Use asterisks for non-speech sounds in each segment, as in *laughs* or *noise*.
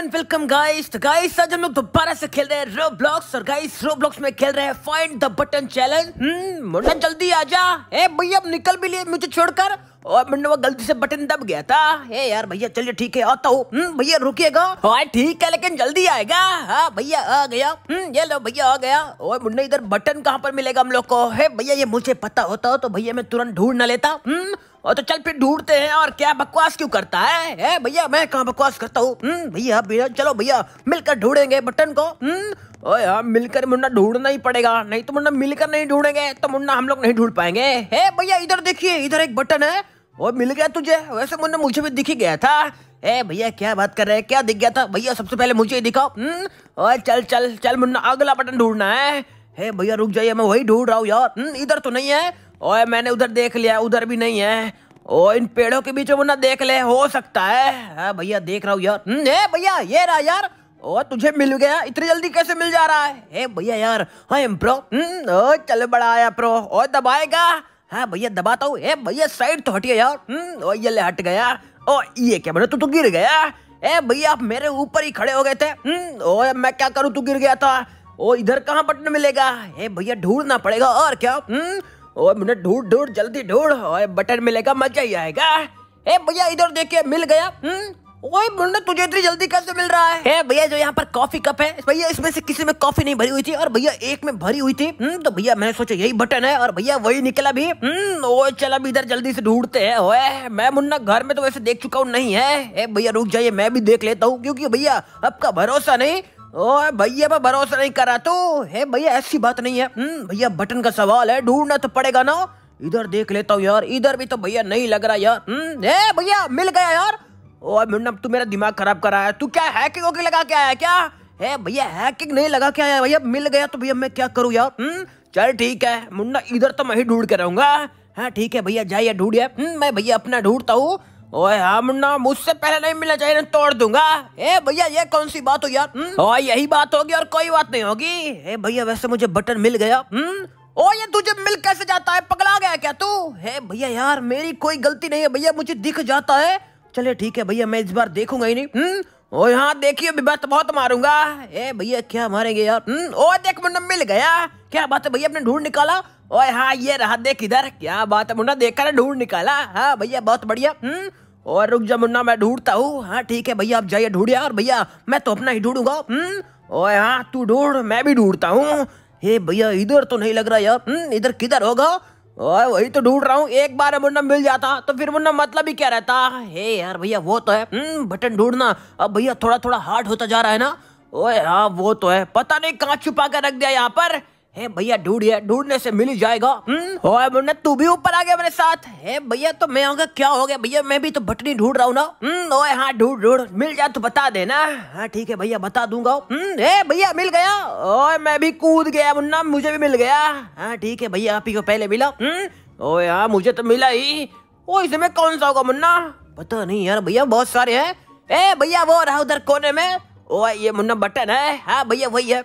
And welcome guys तो guys आज हम लोग दोबारा से खेल रहे हैं रोब्लॉक्स और गाइस रोब्लॉक्स में खेल रहे हैं find the button challenge Munna जल्दी आजा ए भैया निकल भी लिए मुझे छोड़कर और मुन्ना वो गलती से बटन दब गया था ए यार भैया चलिए ठीक है आता हूँ हम्म, भैया रुकिएगा हाँ ठीक है लेकिन जल्दी आएगा हाँ भैया आ गया हम्म, ये लो भैया आ गया और मुन्ना इधर बटन कहाँ पर मिलेगा हम लोग को है भैया ये मुझे पता होता हो तो भैया मैं तुरंत ढूंढ ना लेता हम्म, और तो चल फिर ढूंढते हैं और क्या बकवास क्यों करता है, भैया मैं कहाँ बकवास करता हूँ हम्म, भैया भैया चलो भैया मिलकर ढूंढेंगे बटन को हम्म, ओए हाँ मिलकर मुन्ना ढूंढना ही पड़ेगा नहीं तो मुन्ना मिलकर नहीं ढूंढेंगे तो मुन्ना हम लोग नहीं ढूंढ पाएंगे हे भैया इधर देखिए इधर एक बटन है और मिल गया तुझे वैसे मुन्ना मुझे भी दिख ही गया था ए भैया क्या बात कर रहे हैं क्या दिख गया था भैया सबसे पहले मुझे ही दिखाओ हम्म, ओए चल चल चल मुन्ना अगला बटन ढूंढना है हे भैया रुक जाइए मैं वही ढूंढ रहा हूँ यार इधर तो नहीं है ओए मैंने उधर देख लिया उधर भी नहीं है ओ इन पेड़ों के बीचों में ना देख ले हो सकता है हाँ, भैया देख रहा हूँ यार हम्म, भैया ये रहा यार ओ तुझे मिल गया इतनी जल्दी कैसे मिल जा रहा है हे भैया यार हाँ प्रो हम्म, ओ चल बड़ा आया प्रो ओ दबाएगा हाँ भैया दबाता हूँ हे भैया साइड तो हटिए यार हम्म, ओ ये ले हट गया ओ ये क्या बोले तू तो गिर गया ए भैया आप मेरे ऊपर ही खड़े हो गए थे ओ मैं क्या करूँ तू गिर गया था ओ इधर कहाँ बटन मिलेगा हे भैया ढूंढना पड़ेगा और क्या हुँ? मुझे ढूंढ ढूंढ जल्दी ढूंढ बटन मिलेगा मजा ही आएगा ए भैया इधर देखिए मिल गया हम्म? ओए मुन्ना तुझे इतनी जल्दी कैसे मिल रहा है भैया जो यहाँ पर कॉफी कप है भैया इसमें से किसी में कॉफी नहीं भरी हुई थी और भैया एक में भरी हुई थी हम्म, तो भैया मैंने सोचा यही बटन है और भैया वही निकला भी हम्म, ओए चल अब इधर जल्दी से ढूंढते हैं ओए मैं मुन्ना घर में तो वैसे देख चुका हूँ नहीं है भैया रुक जाइए मैं भी देख लेता हूँ क्योंकि भैया आपका भरोसा नहीं ओए भैया पर भरोसा नहीं रहा तू तो, है भैया ऐसी बात नहीं है हम्म, भैया बटन का सवाल है ढूंढना तो पड़ेगा ना इधर देख लेता हूँ यार इधर भी तो भैया नहीं लग रहा यार हम्म, भैया मिल गया यार ओए मुन्ना तू मेरा दिमाग खराब कर रहा है तू क्या हैकिंग वोकिंग लगा के आया क्या है भैया हैकिंग नहीं लगा के आया भैया मिल गया तो भैया मैं क्या करूँ यार हम्म, चल ठीक है मुन्ना इधर तो मैं ही ढूंढ के रहूंगा हाँ ठीक है भैया जाइए ढूंढिए मैं भैया अपना ढूंढता हूँ ओए हम ना मुझसे पहले नहीं मिलना चाहिए तोड़ दूंगा ए भैया ये कौन सी बात हो यार हम्म? हम्म। ओ यही बात होगी और कोई बात नहीं होगी ए भैया वैसे मुझे बटन मिल गया हुँ? हम्म? ओ ये तुझे मिल कैसे जाता है पकड़ा गया क्या तू हे भैया यार मेरी कोई गलती नहीं है भैया मुझे दिख जाता है चले ठीक है भैया मैं इस बार देखूंगा ही नहीं हुँ? ओ यहाँ देखियो मैं तो बहुत मारूंगा ए भैया क्या मारेंगे यार न? हम्म, ओ देख मुन्ना मिल गया क्या बात है भैया अपने ढूंढ निकाला ओ हाँ ये रहा देख इधर क्या बात है मुन्ना देखा ना ढूंढ निकाला हाँ भैया बहुत बढ़िया हम्म और रुक जा मुन्ना मैं ढूंढता हूँ हाँ ठीक है भैया आप जाइए ढूंढिए और भैया मैं तो अपना ही ढूंढूंगा हम्म ओए हाँ तू ढूंढ मैं भी ढूंढता हूँ हे भैया इधर तो नहीं लग रहा यार हम्म, इधर किधर होगा ओए वही तो ढूंढ रहा हूँ एक बार मुन्ना मिल जाता तो फिर मुन्ना मतलब ही क्या रहता हे यार भैया वो तो है हम्म, बटन ढूंढना अब भैया थोड़ा थोड़ा हार्ड होता जा रहा है ना ओए हाँ वो तो है पता नहीं कहाँ छुपा कर रख दिया यहाँ पर हे भैया ढूंढिए ढूंढने से मिल जाएगा ओए हम्म? मुन्ना तू भी ऊपर आ गया मेरे साथ हे भैया तो मैं आऊंगा क्या हो गया भैया मैं भी तो भटनी ढूंढ रहा हूँ ना हम्म? ओए हाँ ढूंढ ढूंढ मिल जाए तो बता देना हाँ ठीक है भैया बता दूंगा हे हम्म? भैया मिल गया ओए मैं भी कूद गया मुन्ना मुझे भी मिल गया हाँ ठीक है भैया आप ही को पहले मिला ओए हाँ मुझे तो मिला ही ओ इसमें कौन सा होगा मुन्ना पता नहीं यार भैया बहुत सारे हैं ए भैया वो रहा उधर कोने में ओए ये मुन्ना बटन है हाँ भैया वही है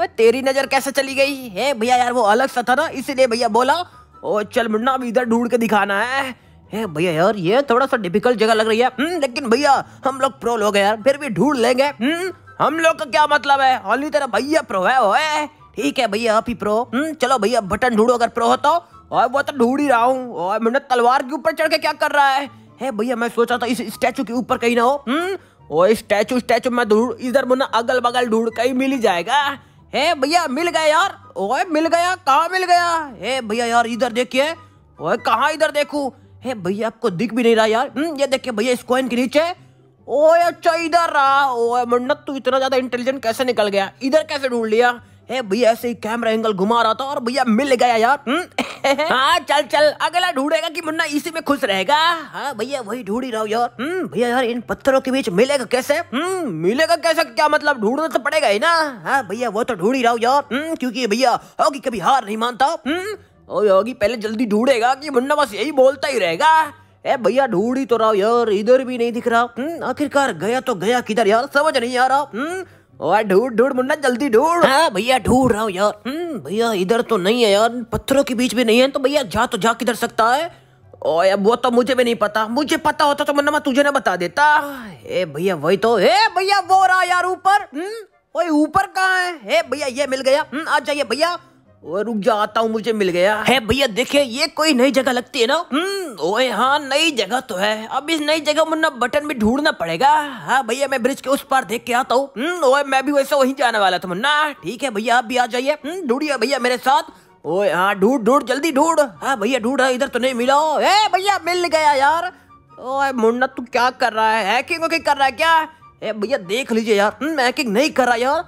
और तेरी नज़र कैसे चली गई है भैया यार वो अलग सा था ना इसीलिए भैया बोला ओ चल मुन्ना अभी इधर ढूंढ के दिखाना है भैया यार ये थोड़ा सा डिफिकल्ट जगह लग रही है हम्म, लेकिन भैया हम लोग प्रो लोग हैं यार फिर भी ढूंढ लेंगे हम्म, हम लोग का क्या मतलब है ऑनली तेरा भैया प्रो है ओए ठीक है भैया आप ही प्रो हम्म, चलो भैया बटन ढूंढो अगर प्रो हो तो और वो तो ढूंढ ही रहा हूँ और मैंने तलवार के ऊपर चढ़ के क्या कर रहा है हे भैया मैं सोचा था इस स्टैचू के ऊपर कहीं ना हो ओ स्टैचू स्टैचू मैं ढूंढ इधर मुन्ना अगल बगल ढूंढ कहीं मिल ही जाएगा हे भैया मिल गया यार ओए मिल गया कहा मिल गया हे भैया यार इधर देखिए ओए कहा इधर देखू हे भैया आपको दिख भी नहीं रहा यार हम्म, ये देखिए भैया इस कॉइन के नीचे ओए अच्छा इधर रहा ओए मन्नत तू इतना ज्यादा इंटेलिजेंट कैसे निकल गया इधर कैसे ढूंढ लिया हे भैया ऐसे ही कैमरा एंगल घुमा रहा था और भैया मिल गया यार हम्म, *laughs* हाँ चल चल अगला ढूंढेगा कि मुन्ना इसी में खुश रहेगा हाँ भैया वही ढूंढ ही रहो यार हम्म, भैया यार इन पत्थरों के बीच मिलेगा कैसे हम्म, मिलेगा कैसे क्या मतलब ढूंढना तो पड़ेगा ही ना हाँ भैया वो तो ढूंढ ही रहो हूँ यार हम्म, क्योंकि भैया होगी कभी हार नहीं मानता और योगी पहले जल्दी ढूंढेगा कि मुन्ना बस यही बोलता ही रहेगा ए भैया ढूंढ ही तो रहा यार इधर भी नहीं दिख रहा आखिरकार गया तो गया किधर यार समझ नहीं आ रहा ढूंढ ढूंढ मुन्ना जल्दी ढूंढ हाँ भैया ढूंढ रहा हूँ यार हम्म, भैया इधर तो नहीं है यार पत्थरों के बीच भी नहीं है तो भैया जा तो जा किधर सकता है ओ वो तो मुझे भी नहीं पता मुझे पता होता तो मुन्ना मैं तुझे ना बता देता ए भैया वही तो ए भैया वो रहा यार ऊपर हम्म, ऊपर कहाँ है ए भैया ये मिल गया हम्म, आ जाइए भैया रुक जा आता हूँ मुझे मिल गया है भैया देखे ये कोई नई जगह लगती है ना हम्म। ओए हाँ नई जगह तो है अब इस नई जगह मुन्ना बटन भी ढूंढना पड़ेगा हाँ भैया मैं ब्रिज के उस पार देख के आता हूँ हम्म, ओए मैं भी वैसे वहीं जाने वाला था मुन्ना ठीक है भैया आप भी आ जाइए हम्म, ढूंढिए भैया मेरे साथ ओए हाँ ढूंढ ढूंढ जल्दी ढूंढ हाँ भैया ढूंढ रहा इधर तो नहीं मिला ए भैया मिल गया यार ओए मुन्ना तू क्या कर रहा है हैकिंग कर रहा है क्या भैया देख लीजिए यार हैकिंग नहीं कर रहा यार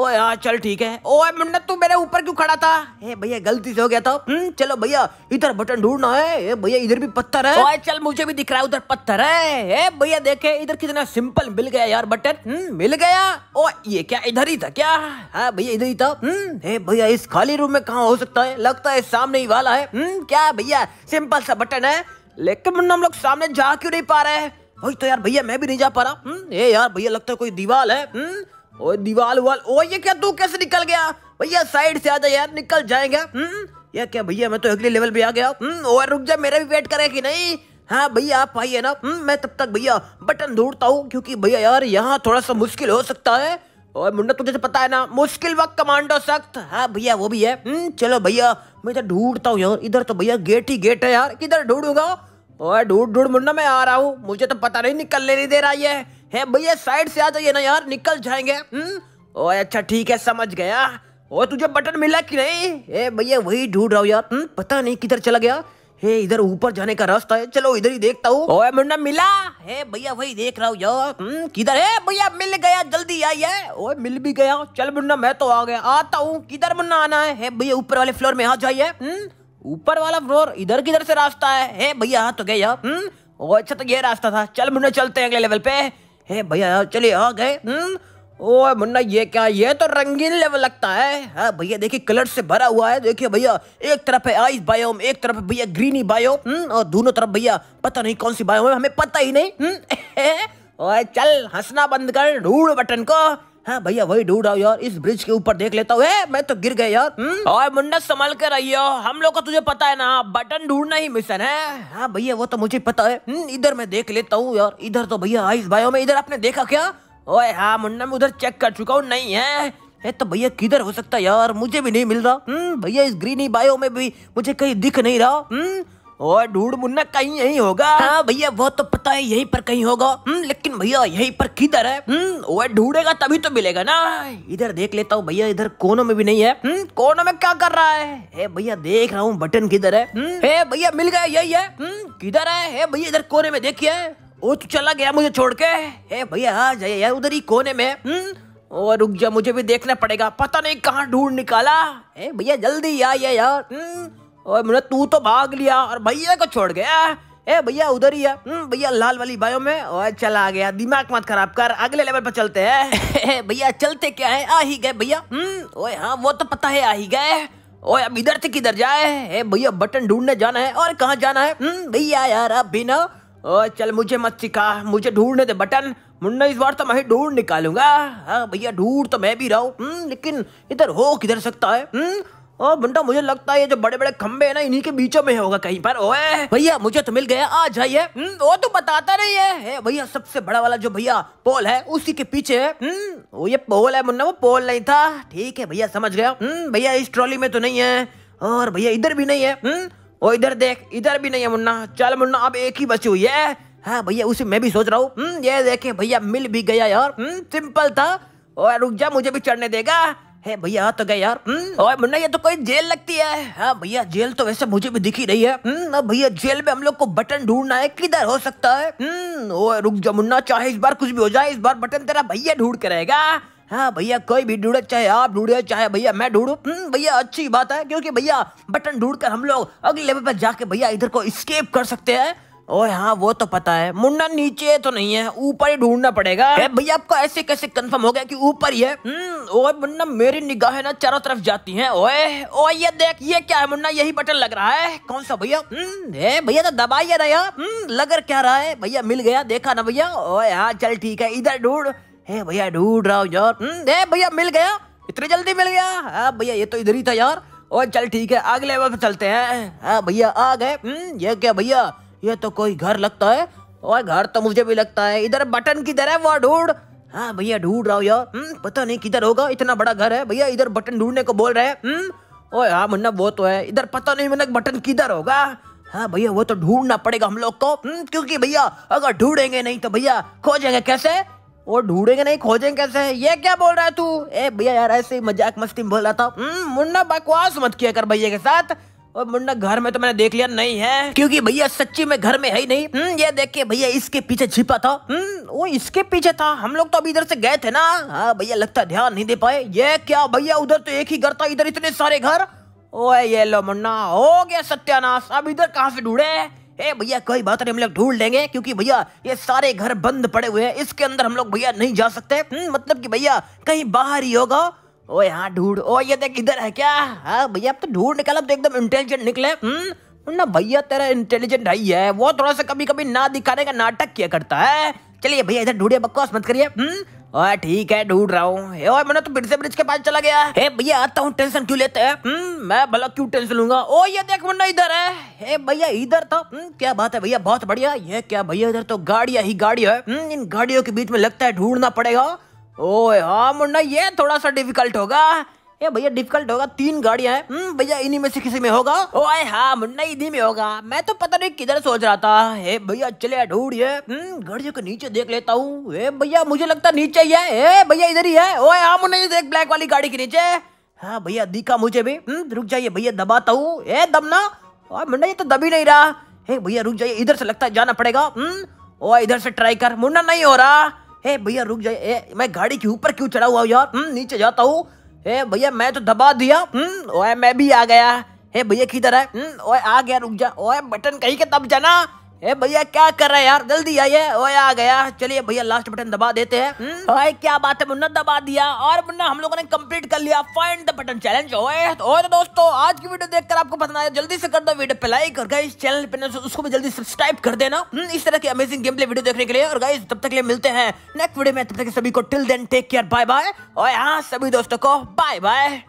ओ यार हाँ, चल ठीक है ओ मुन्ना तू मेरे ऊपर क्यों खड़ा था ए भैया गलती से हो गया था हम्म चलो भैया इधर बटन ढूंढना है ए भैया इधर भी पत्थर है ओए चल मुझे भी दिख रहा है उधर पत्थर है ए भैया देखे इधर कितना सिंपल मिल गया यार बटन हम्म मिल गया ओ ये क्या इधर ही था क्या हाँ भैया इधर ही था हम्म भैया इस खाली रूम में कहा हो सकता है लगता है सामने ही वाला है हम्म क्या भैया सिंपल सा बटन है लेकिन मुन्ना हम लोग सामने जा क्यों नहीं पा रहे हैं वही तो यार भैया मैं भी नहीं जा पा रहा हम्म ये यार भैया लगता है कोई दीवार है हम्म ओए दीवाल वाल ओ ये क्या तू कैसे निकल गया भैया साइड से आ जा यार निकल जाएगा हम्म ये क्या भैया मैं तो अगले लेवल पे आ गया और हम्म, रुक जा मेरा भी वेट करे कि नहीं हाँ भैया आप आइए ना हम्म, मैं तब तक भैया बटन ढूंढता हूँ क्योंकि भैया यार यहाँ थोड़ा सा मुश्किल हो सकता है और मुंडा तुझे तो पता है ना मुश्किल वक्त कमांडो सख्त हाँ भैया वो भी है हम्म, चलो भैया मैं इधर तो ढूंढता हूँ यार इधर तो भैया गेट ही गेट है यार किधर ढूंढूंगा ओए ढूंढ ढूंढ मुन्ना मैं आ रहा हूँ मुझे तो पता नहीं निकलने नहीं दे रहा ये है भैया साइड से आ जाइए ना यार निकल जाएंगे हम्म? ओ अच्छा ठीक है समझ गया ओ तुझे बटन मिला कि नहीं ए भैया वही ढूंढ रहा हूँ यार हुँ? हम्म, पता नहीं किधर चला गया हे इधर ऊपर जाने का रास्ता है चलो इधर ही देखता हूँ ओए मुन्ना मिला हे भैया वही देख रहा हूँ यार हम्म, किधर है भैया मिल गया जल्दी आइए ओए मिल भी गया चल मुन्ना मैं तो आ गया आता हूँ किधर मुन्ना आना है हे भैया ऊपर वाले फ्लोर में आ जाइए ऊपर वाला फ्लोर इधर किधर से रास्ता है हे भैया हाँ तो गया यार ओ अच्छा तो ये रास्ता था चल मुन्ना चलते हैं अगले लेवल पे हे भैया चले आ गए हम्म, ओए मुन्ना ये क्या ये तो रंगीन लेवल लगता है हाँ भैया देखिए कलर से भरा हुआ है देखिए भैया एक तरफ है आइस बायोम एक तरफ है भैया ग्रीनी बायोम हम्म, और दोनों तरफ भैया पता नहीं कौन सी बायोम है हमें पता ही नहीं हम्म, *laughs* ओए चल हंसना बंद कर ढूंढ बटन को हाँ भैया वही ढूंढ आओ यार इस ब्रिज के ऊपर देख लेता हूँ मैं तो गिर गया यार और हम्म। मुंडा संभाल कर आइयो हम लोग को तुझे पता है ना बटन ढूंढना ही मिशन है हाँ भैया वो तो मुझे पता है हम्म, इधर मैं देख लेता हूँ यार इधर तो भैया आइस भाई में इधर आपने देखा क्या ओए हाँ मुन्ना मैं उधर चेक कर चुका हूँ नहीं है ए, तो भैया किधर हो सकता है यार मुझे भी नहीं मिल रहा हम्म, भैया इस ग्रीनी बायो में भी मुझे कहीं दिख नहीं रहा और ढूंढ मुन्ना कहीं यही होगा हाँ भैया वो तो पता है यहीं पर कहीं होगा हम्म, लेकिन भैया यहीं पर किधर है हम्म, वो ढूंढेगा तभी तो मिलेगा ना इधर देख लेता हूँ भैया इधर कोनों में भी नहीं है हम्म, कोनों में क्या कर रहा है भैया देख रहा हूँ बटन किधर है भैया मिल गया यही है किधर है भैया इधर कोने में देखिए वो तो चला गया मुझे छोड़ के हे भैया आ जाइए यार उधर ही कोने में और रुक जा मुझे भी देखना पड़ेगा पता नहीं कहाँ ढूंढ निकाला भैया जल्दी आइए यार और मैंने तू तो भाग लिया और भैया को छोड़ गया ए भैया उधर ही है हम्म, भैया लाल वाली बायो में और चल आ गया दिमाग मत खराब कर अगले लेवल पर चलते हैं *laughs* भैया चलते क्या है आ ही गए भैया हम्म, ओए हाँ वो तो पता है आ ही गए ओए अब इधर से किधर जाए भैया बटन ढूंढने जाना है और कहाँ जाना है हम्म, भैया यार अब भी ना ओ चल मुझे मत सिखा मुझे ढूंढने दे बटन मुन्ना इस बार तो मैं ढूंढ निकालूंगा हाँ भैया ढूंढ तो मैं भी रहा हूँ लेकिन इधर हो किधर सकता है हुँ? ओ बंटा मुझे लगता है ये जो बड़े बड़े खम्बे है ना इन्हीं के बीचों में होगा कहीं पर ओए भैया मुझे तो मिल गया आ जाइए हम्म, वो तो बताता नहीं है भैया सबसे बड़ा वाला जो भैया पोल है उसी के पीछे है हम्म, वो ये पोल है मुन्ना वो पोल नहीं था ठीक है भैया समझ गया हम्म, भैया इस ट्रॉली में तो नहीं है और भैया इधर भी नहीं है वो इधर देख इधर भी नहीं है मुन्ना चल मुन्ना अब एक ही बची हुई है हाँ भैया उसे मैं भी सोच रहा हूँ ये देखे भैया मिल भी गया यार सिंपल था और रुक जा मुझे भी चढ़ने देगा हे भैया तो गए यार हम्म, ओए मुन्ना ये तो कोई जेल लगती है हाँ भैया जेल तो वैसे मुझे भी दिखी रही है हम्म, भैया जेल में हम लोग को बटन ढूंढना है किधर हो सकता है हम्म, ओए रुक जा मुन्ना चाहे इस बार कुछ भी हो जाए इस बार बटन तेरा भैया ढूंढ के रहेगा हाँ भैया कोई भी ढूंढे चाहे आप ढूंढे चाहे भैया मैं ढूंढू भैया अच्छी बात है क्योंकि भैया बटन ढूंढ कर हम लोग अगले लेवल पर जाके भैया इधर को स्केप कर सकते हैं ओए हाँ वो तो पता है मुन्ना नीचे तो नहीं है ऊपर ही ढूंढना पड़ेगा भैया आपको ऐसे कैसे कंफर्म हो गया कि ऊपर ही है हम्म, ओए मुन्ना मेरी निगाह ना चारों तरफ जाती है ओए ओए ये देख ये क्या है मुन्ना यही बटन लग रहा है कौन सा भैया हम्म, भैया तो दबाइए ना यार हम्म, लग क्या रहा है भैया मिल गया देखा ना भैया ओए हाँ चल ठीक है इधर ढूंढ हे भैया ढूंढ रहा हूँ यार भैया मिल गया इतनी जल्दी मिल गया हाँ भैया ये तो इधर ही था यार ओ चल ठीक है अगले लेवल पे चलते हैं हाँ भैया आ गए ये क्या भैया ये तो कोई घर लगता है और घर तो मुझे भी लगता है इधर बटन किधर है वो ढूंढ हाँ भैया ढूंढ रहा हूँ यार हम्म, पता नहीं किधर होगा इतना बड़ा घर है भैया इधर बटन ढूंढने को बोल रहे हैं हम्म, ओए हाँ मुन्ना वो तो है इधर पता नहीं मुन्ना बटन किधर होगा हाँ भैया वो तो ढूंढना पड़ेगा हम लोग को हम्म, क्योंकि भैया अगर ढूंढेंगे नहीं तो भैया खोजेंगे कैसे वो ढूंढेंगे नहीं खोजेंगे कैसे ये क्या बोल रहा है तू ए भैया यार ऐसे ही मजाक मस्ती में बोल रहा था मुन्ना बकवास मत किया कर भैया के साथ और मुन्ना घर में तो मैंने देख लिया नहीं है क्योंकि भैया सच्ची में घर में है ही नहीं हम्म ये देख के भैया इसके पीछे छिपा था हम्म वो इसके पीछे था हम लोग तो अभी इधर से गए थे ना हाँ भैया लगता ध्यान नहीं दे पाए ये क्या भैया उधर तो एक ही घर था इधर इतने सारे घर ओए ये लो मुन्ना हो गया सत्यानाश अब इधर कहाँ से ढूंढे ए भैया कोई बात नहीं हम लोग ढूंढ लेंगे क्योंकि भैया ये सारे घर बंद पड़े हुए हैं इसके अंदर हम लोग भैया नहीं जा सकते हम्म, मतलब कि भैया कहीं बाहर ही होगा ओ यहाँ ढूंढ ओ ये देख इधर है क्या हाँ भैया अब तो ढूंढ निकाला तो एकदम इंटेलिजेंट निकले हम्म ना भैया तेरा इंटेलिजेंट है है वो तो थोड़ा सा कभी कभी ना दिखाने का नाटक किया करता है चलिए भैया इधर ढूंढिए बकवास मत करिए हम्म? ओए ठीक है ढूंढ रहा हूँ मैंने तो से ब्रिज के पास चला गया है भैया आता हूँ टेंशन क्यों लेते हैं हम्म? मैं भला क्यों टेंशन लूंगा ओ ये देख मुन्ना इधर है हे भैया इधर था तो, हम्म? क्या बात है भैया बहुत बढ़िया ये क्या भैया इधर तो गाड़िया ही गाड़िया है इन गाड़ियों के बीच में लगता है ढूंढना पड़ेगा ओए हाँ मुन्ना ये थोड़ा सा डिफिकल्ट होगा ये भैया डिफिकल्ट होगा तीन गाड़ियां हैं हम्म, भैया इन्हीं में से किसी में होगा ओए हाँ मुन्ना इन्हीं में होगा मैं तो पता नहीं किधर सोच रहा था हे भैया चले ढूंढिए हम्म, गाड़ियों के नीचे देख लेता हूँ हे भैया मुझे लगता नीचे ही है भैया इधर ही है ओए हाँ मुन्ना ये देख ब्लैक वाली गाड़ी के नीचे हाँ भैया दिखा मुझे भी हम्म, रुक जाइए भैया दबाता हूँ ए दबना और मुन्ना ये तो दबी नहीं रहा हे भैया रुक जाइए इधर से लगता है जाना पड़ेगा ओ इधर से ट्राई कर मुन्ना नहीं हो रहा हे भैया रुक जाए मैं गाड़ी के ऊपर क्यों चढ़ा हुआ यार हम्म, नीचे जाता हूँ हे भैया मैं तो दबा दिया हम्म, ओए मैं भी आ गया हे भैया किधर है हम्म, ओए आ गया रुक जा ओए बटन कहीं के दब जाना ए भैया क्या कर रहा है यार जल्दी आइए ओए आ गया चलिए भैया लास्ट बटन दबा देते हैं हम्म। ओए क्या बात है मुन्ना दबा दिया और मुन्ना हम लोगों ने कंप्लीट कर लिया फाइंड द बटन चैलेंज ओए तो ओए तो दोस्तों आज की वीडियो देखकर आपको पसंद आया जल्दी से कर दो वीडियो पे लाइक और गाइस चैनल पे उसको भी जल्दी सब्सक्राइब कर देना हम्म, इस तरह की अमेजिंग गेम प्ले वीडियो देखने के लिए और गाइस तब तक लिए मिलते हैं नेक्स्ट वीडियो में तब तक सभी को till then take care bye bye और यहाँ सभी दोस्तों को बाय बाय